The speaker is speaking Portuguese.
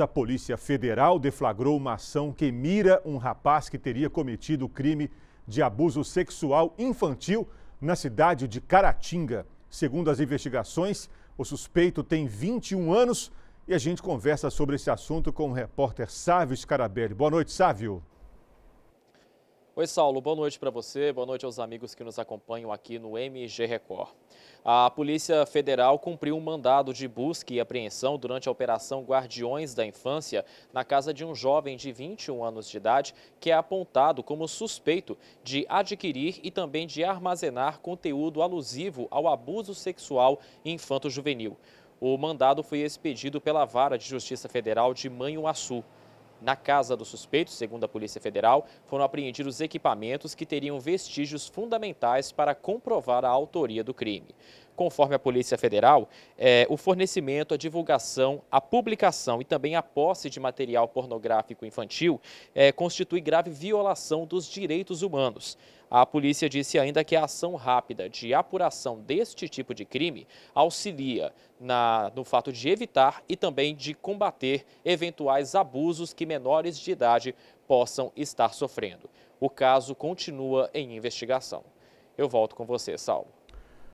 a Polícia Federal deflagrou uma ação que mira um rapaz que teria cometido o crime de abuso sexual infantil na cidade de Caratinga. Segundo as investigações, o suspeito tem 21 anos e a gente conversa sobre esse assunto com o repórter Sávio Scarabelli. Boa noite, Sávio. Oi, Saulo. Boa noite para você, boa noite aos amigos que nos acompanham aqui no MG Record. A Polícia Federal cumpriu um mandado de busca e apreensão durante a Operação Guardiões da Infância na casa de um jovem de 21 anos de idade que é apontado como suspeito de adquirir e também de armazenar conteúdo alusivo ao abuso sexual infanto-juvenil. O mandado foi expedido pela Vara de Justiça Federal de Manhuaçu. Na casa do suspeito, segundo a Polícia Federal, foram apreendidos equipamentos que teriam vestígios fundamentais para comprovar a autoria do crime conforme a Polícia Federal, é, o fornecimento, a divulgação, a publicação e também a posse de material pornográfico infantil é, constitui grave violação dos direitos humanos. A polícia disse ainda que a ação rápida de apuração deste tipo de crime auxilia na, no fato de evitar e também de combater eventuais abusos que menores de idade possam estar sofrendo. O caso continua em investigação. Eu volto com você, Salmo.